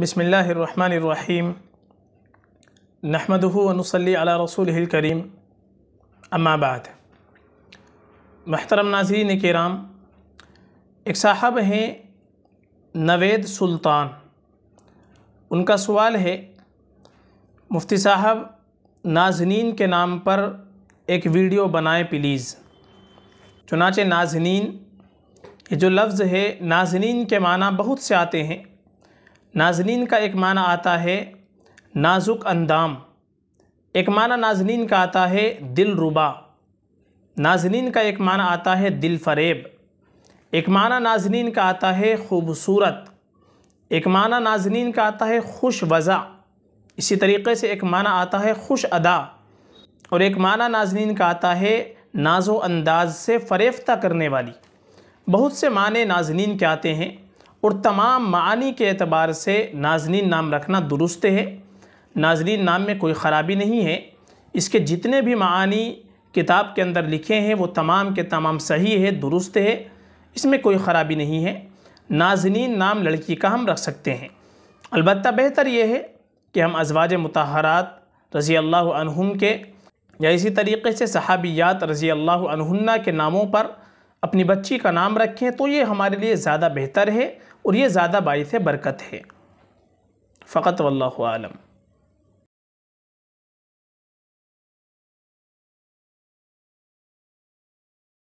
बसमीम नहमदनसली रसूल करीम अम्माबाद महतरम नाजरीन कराम एक साहब हैं नवेद सुल्तान उनका सवाल है मुफ्ती साहब नाजनीन के नाम पर एक वीडियो बनाएं प्लीज़ चुनाचे नाजनीन ये जो लफ्ज़ है नाजनीन के माना बहुत से आते हैं नाजनीन का एक माना आता है नाजुक अंदाम एक माना नाजनीन का आता है दिल रुबा नाजनीन का एक माना आता है दिल फरेब एक माना नाजनीन का आता है खूबसूरत एक माना नाजनीन का आता है खुश वज़ा इसी तरीके से एक माना आता है खुश अदा और एक माना नाजनीन का आता है नाजो अंदाज से फरेफ्ता करने वाली बहुत से माने नाजनीन के आते हैं और तमाम मानी के अतबार से नाजनीन नाम रखना दुरुस्त है नाजनीन नाम में कोई ख़राबी नहीं है इसके जितने भी मानी किताब के अंदर लिखे हैं वो तमाम के तमाम सही है दुरुस्त है इसमें कोई ख़राबी नहीं है नाजनीन नाम लड़की का हम रख सकते हैं अलबत् बेहतर यह है कि हम अजवाज मतहरात रज़ी अल्लाह के या इसी तरीके से सहाबियात रज़ी अल्लाह के नामों पर अपनी बच्ची का नाम रखें तो ये हमारे लिए ज़्यादा बेहतर है और ये ज़्यादा बायस बरकत है फ़कत वल्लम